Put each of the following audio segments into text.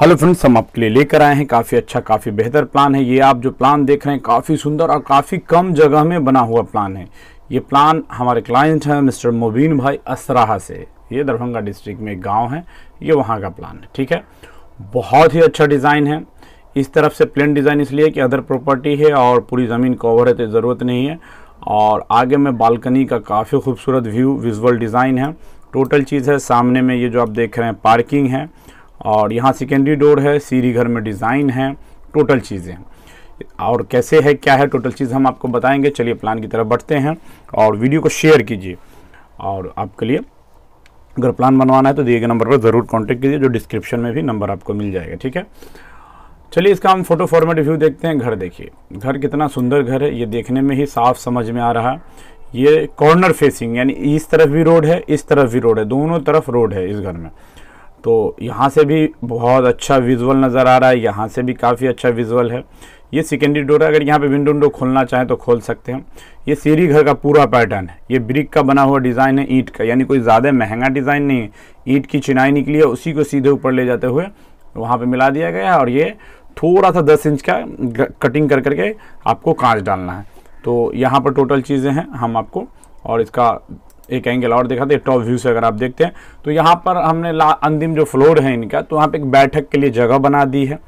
hello friends हम आपके लिए लेकर आए हैं काफ़ी अच्छा काफ़ी बेहतर प्लान है ये आप जो प्लान देख रहे हैं काफ़ी सुंदर और काफ़ी कम जगह में बना हुआ प्लान है ये प्लान हमारे क्लाइंट हैं मिस्टर मुबीन भाई असराहा से ये दरभंगा डिस्ट्रिक्ट में एक गाँव है ये वहाँ का प्लान है ठीक है बहुत ही अच्छा डिज़ाइन है इस तरफ से प्लेन डिज़ाइन इसलिए कि अदर प्रॉपर्टी है और पूरी ज़मीन कवर है तो ज़रूरत नहीं है और आगे में बालकनी का काफ़ी खूबसूरत व्यू विजुअल डिज़ाइन है टोटल चीज़ है सामने में ये जो आप देख रहे हैं पार्किंग है और यहाँ सेकेंडरी डोर है सीरी घर में डिज़ाइन है टोटल चीज़ें और कैसे है क्या है टोटल चीज़ हम आपको बताएंगे चलिए प्लान की तरफ बढ़ते हैं और वीडियो को शेयर कीजिए और आपके लिए अगर प्लान बनवाना है तो दिए गए नंबर पर ज़रूर कॉन्टेक्ट कीजिए जो डिस्क्रिप्शन में भी नंबर आपको मिल जाएगा ठीक है चलिए इसका हम फोटो फॉर्मेट व्यू देखते हैं घर देखिए घर कितना सुंदर घर है ये देखने में ही साफ समझ में आ रहा है ये कॉर्नर फेसिंग यानी इस तरफ भी रोड है इस तरफ भी रोड है दोनों तरफ रोड है इस घर में तो यहाँ से भी बहुत अच्छा विजुअल नज़र आ रहा है यहाँ से भी काफ़ी अच्छा विजुअल है ये सेकेंडरी डोर है अगर यहाँ पे विंडो विंडो खोलना चाहें तो खोल सकते हैं ये सीढ़ी घर का पूरा पैटर्न है ये ब्रिक का बना हुआ डिज़ाइन है ईंट का यानी कोई ज़्यादा महंगा डिज़ाइन नहीं है ईंट की चिनाई निकली है उसी को सीधे ऊपर ले जाते हुए वहाँ पर मिला दिया गया है और ये थोड़ा सा दस इंच का कटिंग कर करके आपको कांच डालना है तो यहाँ पर टोटल चीज़ें हैं हम आपको और इसका एक एंगल और दिखाते हैं टॉप व्यू से अगर आप देखते हैं तो यहाँ पर हमने अंतिम जो फ्लोर है इनका तो यहाँ पे एक बैठक के लिए जगह बना दी है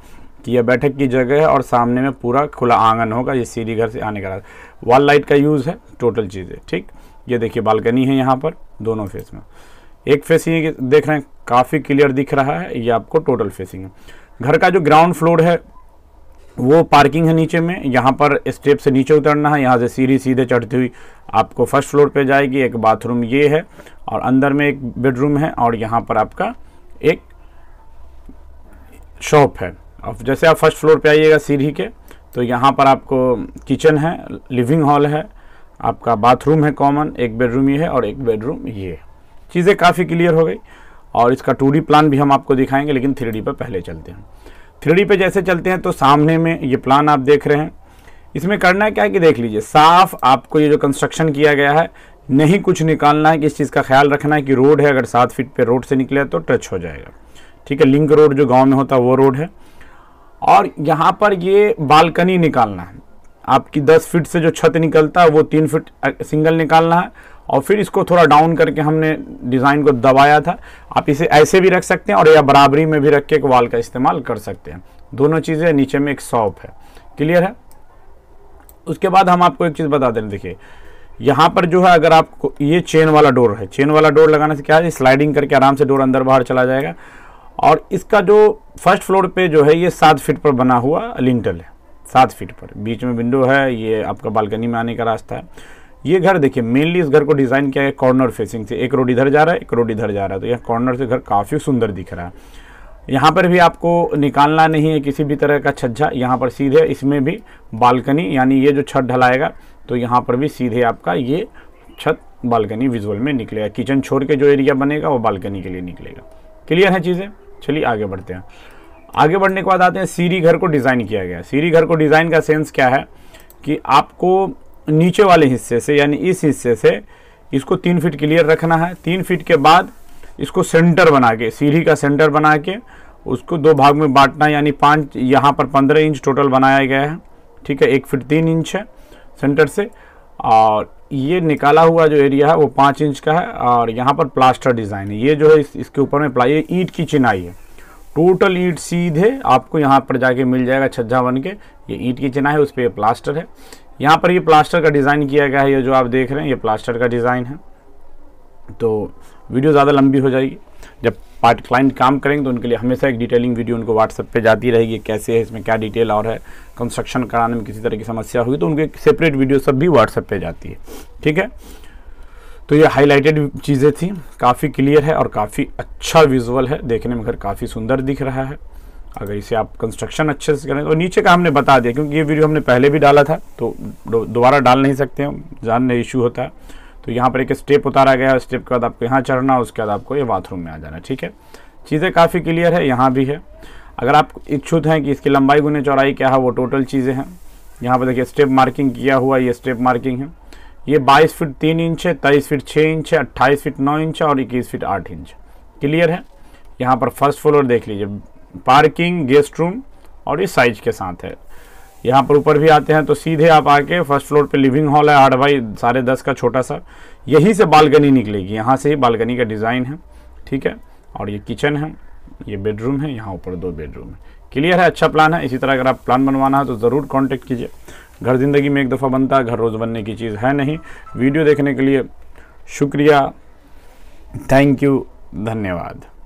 कि यह बैठक की जगह है और सामने में पूरा खुला आंगन होगा ये सीढ़ी घर से आने का वॉल लाइट का यूज़ है टोटल चीज़ें ठीक ये देखिए बालकनी है यहाँ पर दोनों फेस में एक फेसिंग देख रहे हैं काफ़ी क्लियर दिख रहा है ये आपको टोटल फेसिंग है घर का जो ग्राउंड फ्लोर है वो पार्किंग है नीचे में यहाँ पर स्टेप से नीचे उतरना है यहाँ से सीढ़ी सीधे चढ़ती हुई आपको फर्स्ट फ्लोर पे जाएगी एक बाथरूम ये है और अंदर में एक बेडरूम है और यहाँ पर आपका एक शॉप है अब जैसे आप फर्स्ट फ्लोर पे आइएगा सीढ़ी के तो यहाँ पर आपको किचन है लिविंग हॉल है आपका बाथरूम है कॉमन एक बेडरूम ये है और एक बेडरूम ये चीज़ें काफ़ी क्लियर हो गई और इसका टू प्लान भी हम आपको दिखाएंगे लेकिन थ्री पर पहले चलते हैं थ्री पे जैसे चलते हैं तो सामने में ये प्लान आप देख रहे हैं इसमें करना है क्या है कि देख लीजिए साफ आपको ये जो कंस्ट्रक्शन किया गया है नहीं कुछ निकालना है कि इस चीज़ का ख्याल रखना है कि रोड है अगर सात फीट पे रोड से निकले तो टच हो जाएगा ठीक है लिंक रोड जो गांव में होता है वो रोड है और यहाँ पर ये बालकनी निकालना है आपकी दस फीट से जो छत निकलता है वो तीन फीट सिंगल निकालना है और फिर इसको थोड़ा डाउन करके हमने डिज़ाइन को दबाया था आप इसे ऐसे भी रख सकते हैं और या बराबरी में भी रख के एक वाल का इस्तेमाल कर सकते हैं दोनों चीज़ें नीचे में एक सॉप है क्लियर है उसके बाद हम आपको एक चीज़ बता दें देखिए यहाँ पर जो है अगर आपको ये चेन वाला डोर है चेन वाला डोर लगाने से क्या है स्लाइडिंग करके आराम से डोर अंदर बाहर चला जाएगा और इसका जो फर्स्ट फ्लोर पे जो है ये सात फीट पर बना हुआ लिंटल है सात फीट पर बीच में विंडो है ये आपका बालकनी में आने का रास्ता है ये घर देखिए मेनली इस घर को डिज़ाइन किया गया कॉर्नर फेसिंग से एक रोड इधर जा रहा है एक रोड इधर जा रहा है तो यह कॉर्नर से घर काफ़ी सुंदर दिख रहा है यहाँ पर भी आपको निकालना नहीं है किसी भी तरह का छज्जा यहाँ पर सीधे इसमें भी बालकनी यानी ये जो छत ढलाएगा तो यहाँ पर भी सीधे आपका ये छत बालकनी विजुअल में निकलेगा किचन छोड़ के जो एरिया बनेगा वो बालकनी के लिए निकलेगा क्लियर है चीज़ें चलिए आगे बढ़ते हैं आगे बढ़ने के बाद आते हैं सीरी घर को डिज़ाइन किया गया सीरी घर को डिज़ाइन का सेंस क्या है कि आपको नीचे वाले हिस्से से यानी इस हिस्से से इसको तीन फीट क्लियर रखना है तीन फीट के बाद इसको सेंटर बना के सीढ़ी का सेंटर बना के उसको दो भाग में बांटना यानी पाँच यहाँ पर पंद्रह इंच टोटल बनाया गया है ठीक है एक फिट तीन इंच है सेंटर से और ये निकाला हुआ जो एरिया है वो पाँच इंच का है और यहाँ पर प्लास्टर डिज़ाइन है ये जो है इस, इसके ऊपर में प्लाई ईट की चिनाई है टोटल ईट सीधे आपको यहाँ पर जाके मिल जाएगा छज्जा बन के ये ईट की चिनाई है उस पर प्लास्टर है यहाँ पर ये प्लास्टर का डिज़ाइन किया गया है ये जो आप देख रहे हैं ये प्लास्टर का डिज़ाइन है तो वीडियो ज़्यादा लंबी हो जाएगी जब पार्ट क्लाइंट काम करेंगे तो उनके लिए हमेशा एक डिटेलिंग वीडियो उनको व्हाट्सएप पे जाती रहेगी कैसे है इसमें क्या डिटेल और है कंस्ट्रक्शन कराने में किसी तरह की समस्या होगी तो उनके एक सेपरेट वीडियो सब भी व्हाट्सएप पे जाती है ठीक है तो ये हाईलाइटेड चीज़ें थी काफ़ी क्लियर है और काफ़ी अच्छा विजुअल है देखने में घर काफ़ी सुंदर दिख रहा है अगर इसे आप कंस्ट्रक्शन अच्छे से करें तो नीचे का हमने बता दिया क्योंकि ये वीडियो हमने पहले भी डाला था तो दोबारा डाल नहीं सकते हम जानने इशू होता है तो यहाँ पर एक स्टेप उतारा गया स्टेप के बाद आपको यहाँ चढ़ना उसके बाद आपको ये बाथरूम में आ जाना ठीक है चीज़ें काफ़ी क्लियर है यहाँ भी है अगर आप इच्छुक हैं कि इसकी लंबाई गुने चौड़ाई क्या है वो टोटल चीज़ें हैं यहाँ पर देखिए स्टेप मार्किंग किया हुआ ये स्टेप मार्किंग है ये 22 फीट 3 इंच है तेईस फीट 6 इंच है अट्ठाईस फीट 9 इंच है और 21 फीट 8 इंच क्लियर है यहाँ पर फर्स्ट फ्लोर देख लीजिए पार्किंग गेस्ट रूम और ये साइज के साथ है यहाँ पर ऊपर भी आते हैं तो सीधे आप आके फर्स्ट फ्लोर पे लिविंग हॉल है आठ बाई साढ़े दस का छोटा सा यहीं से बालकनी निकलेगी यहाँ से ही बालकनी का डिज़ाइन है ठीक है और ये किचन है ये बेडरूम है यहाँ ऊपर दो बेडरूम है क्लियर है अच्छा प्लान है इसी तरह अगर आप प्लान बनवाना है तो ज़रूर कॉन्टेक्ट कीजिए घर ज़िंदगी में एक दफ़ा बनता है घर रोज़ बनने की चीज़ है नहीं वीडियो देखने के लिए शुक्रिया थैंक यू धन्यवाद